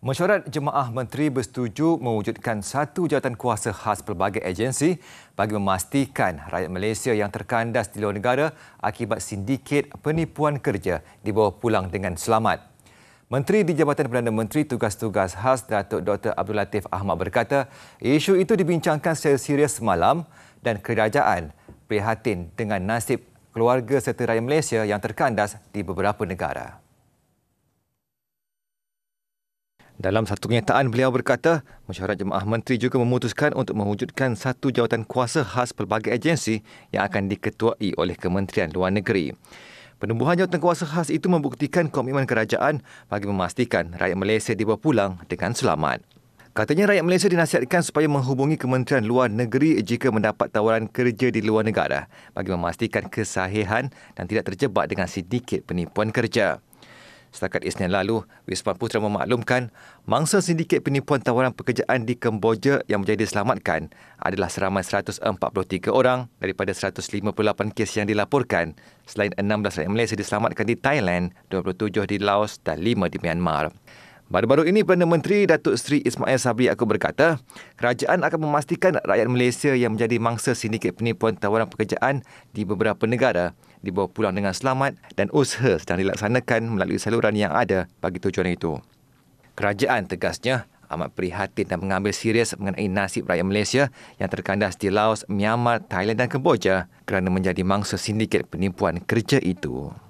Mesyuarat Jemaah Menteri bersetuju mewujudkan satu jawatan kuasa khas pelbagai agensi bagi memastikan rakyat Malaysia yang terkandas di luar negara akibat sindiket penipuan kerja dibawa pulang dengan selamat. Menteri di Jabatan Perdana Menteri Tugas-Tugas Khas Datuk Dr. Abdul Latif Ahmad berkata, isu itu dibincangkan secara serius semalam dan kerajaan prihatin dengan nasib keluarga serta rakyat Malaysia yang terkandas di beberapa negara. Dalam satu kenyataan, beliau berkata, mesyuarat jemaah menteri juga memutuskan untuk mewujudkan satu jawatan kuasa khas pelbagai agensi yang akan diketuai oleh Kementerian Luar Negeri. Penubuhan jawatan kuasa khas itu membuktikan komitmen kerajaan bagi memastikan rakyat Malaysia dibawa pulang dengan selamat. Katanya rakyat Malaysia dinasihatkan supaya menghubungi Kementerian Luar Negeri jika mendapat tawaran kerja di luar negara bagi memastikan kesahihan dan tidak terjebak dengan sedikit penipuan kerja. Setakat Isnin lalu, Wisman Putra memaklumkan mangsa sindiket penipuan tawaran pekerjaan di Kemboja yang menjadi diselamatkan adalah seramai 143 orang daripada 158 kes yang dilaporkan selain 16 rakyat Malaysia diselamatkan di Thailand, 27 di Laos dan 5 di Myanmar. Baru-baru ini Perdana Menteri Datuk Seri Ismail Sabri Yaakob berkata, kerajaan akan memastikan rakyat Malaysia yang menjadi mangsa sindiket penipuan tawaran pekerjaan di beberapa negara dibawa pulang dengan selamat dan usaha sedang dilaksanakan melalui saluran yang ada bagi tujuan itu. Kerajaan tegasnya amat prihatin dan mengambil serius mengenai nasib rakyat Malaysia yang terkandas di Laos, Myanmar, Thailand dan Kemboja kerana menjadi mangsa sindiket penipuan kerja itu.